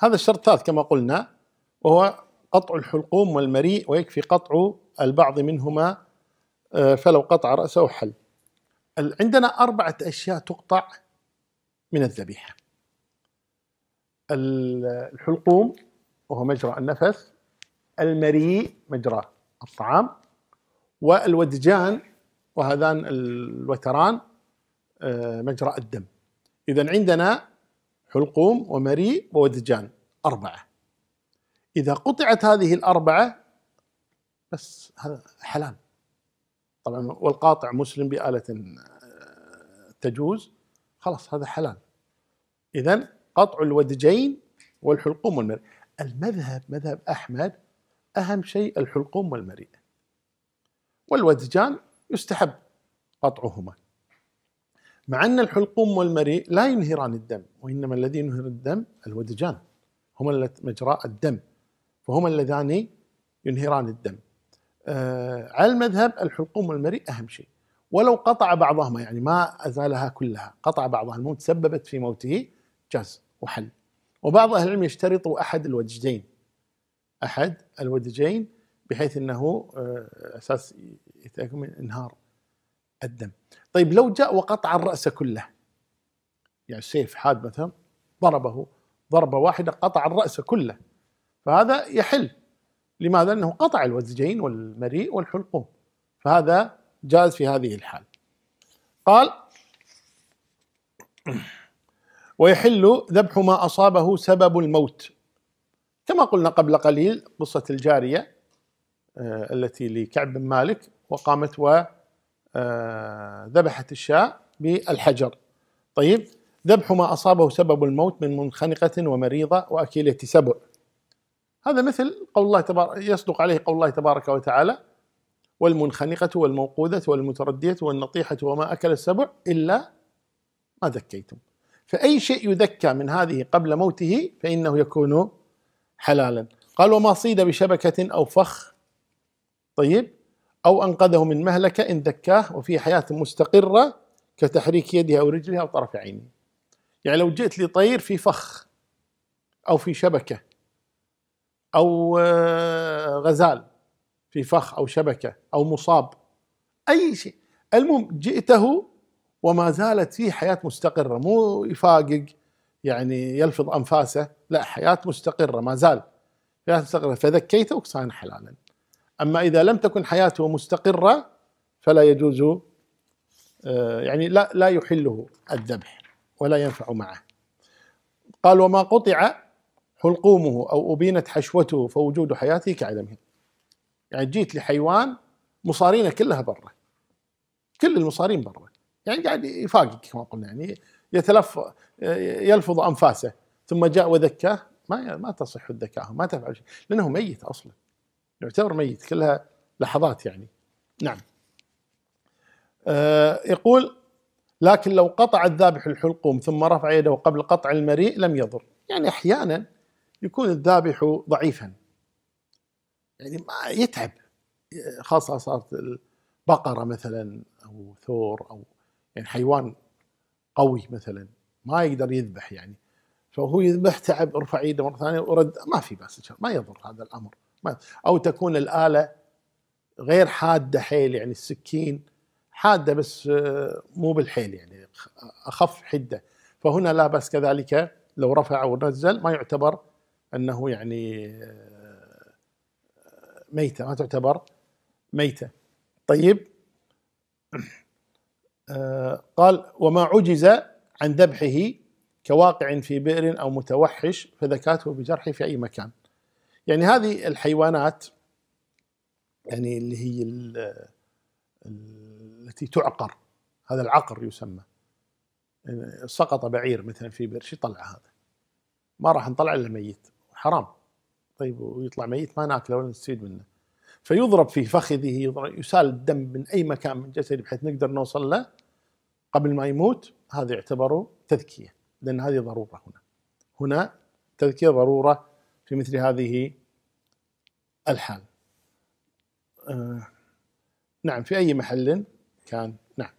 هذا الشرط الثالث كما قلنا وهو قطع الحلقوم والمريء ويكفي قطع البعض منهما آه، فلو قطع رأسه حل عندنا أربعة أشياء تقطع من الذبيحة الحلقوم وهو مجرى النفس المريء مجرى الطعام والودجان وهذان الوتران آه، مجرى الدم إذا عندنا حلقوم ومريء وودجان أربعة إذا قطعت هذه الأربعة بس هذا حلال طبعا والقاطع مسلم بآلة آه، تجوز خلاص هذا حلال إذا قطع الودجين والحلقوم والمريء المذهب مذهب أحمد أهم شيء الحلقوم والمريء والودجان يستحب قطعهما مع أن الحلقوم والمريء لا ينهران الدم وإنما الذي ينهر الدم الودجان هما مجراء الدم فهما اللذان ينهران الدم آه على المذهب الحلقوم والمريء أهم شيء ولو قطع بعضهما يعني ما أزالها كلها قطع بعضها الموت سببت في موته جاز وحل وبعض أهل العلم يشترط أحد الوجدين أحد الوجدين بحيث أنه آه، أساس يتأكد من انهار الدم طيب لو جاء وقطع الرأس كله يعني سيف حاد مثلا ضربه ضربة واحدة قطع الرأس كله فهذا يحل لماذا؟ لأنه قطع الوزجين والمريء والحلقوم فهذا جاز في هذه الحال قال ويحل ذبح ما أصابه سبب الموت كما قلنا قبل قليل قصة الجارية آه، التي لكعب بن مالك وقامت و آه، ذبحت الشاة بالحجر طيب ذبح ما أصابه سبب الموت من منخنقة ومريضة وأكيلة سبع هذا مثل قول الله تبارك يصدق عليه قول الله تبارك وتعالى والمنخنقة والموقوذة والمتردية والنطيحة وما أكل السبع إلا ما ذكيتم فأي شيء يذكى من هذه قبل موته فإنه يكون حلالا قال وما صيد بشبكة أو فخ طيب أو أنقذه من مهلكة إن ذكاه وفي حياة مستقرة كتحريك يدها أو رجلها أو طرف عينه يعني لو جئت لي طير في فخ أو في شبكة أو آه، غزال في فخ أو شبكة أو مصاب أي شيء المهم جئته وما زالت فيه حياة مستقرة مو يفاقق يعني يلفظ أنفاسه لا حياة مستقرة ما زال حياة مستقرة فذكيته وكسان حلالا أما إذا لم تكن حياته مستقرة فلا يجوز آه، يعني لا لا يحله الذبح ولا ينفع معه قال وما قطع حلقومه أو أبينت حشوته فوجود حياته كعدمه يعني جيت لحيوان مصارينه كلها برا كل المصارين برا يعني قاعد يفاقك كما قلنا يعني يتلف يلفظ انفاسه ثم جاء وذكاه ما ما تصح الذكاء ما تفعل شيء لانه ميت اصلا يعتبر ميت كلها لحظات يعني نعم آه يقول لكن لو قطع الذابح الحلقوم ثم رفع يده قبل قطع المريء لم يضر يعني أحيانا يكون الذابح ضعيفا يعني ما يتعب خاصة صارت البقرة مثلا أو ثور أو يعني حيوان قوي مثلا ما يقدر يذبح يعني فهو يذبح تعب ارفع يده مره ثانيه ورد ما في باس ما يضر هذا الامر او تكون الاله غير حاده حيل يعني السكين حاده بس آه، مو بالحيل يعني اخف حده فهنا لا باس كذلك لو رفع او نزل ما يعتبر انه يعني آه، ميته ما تعتبر ميته طيب آه، قال وما عجز عن ذبحه كواقع في بئر او متوحش فذكاته بجرحه في اي مكان يعني هذه الحيوانات يعني اللي هي الـ التي تعقر هذا العقر يسمى يعني سقط بعير مثلا في برش طلع هذا ما راح نطلع الا ميت حرام طيب ويطلع ميت ما ناكله ولا نستفيد منه فيضرب في فخذه يسال الدم من اي مكان من جسده بحيث نقدر نوصل له قبل ما يموت هذا يعتبر تذكيه لان هذه ضروره هنا هنا تذكيه ضروره في مثل هذه الحال آه، نعم في أي محل كان نعم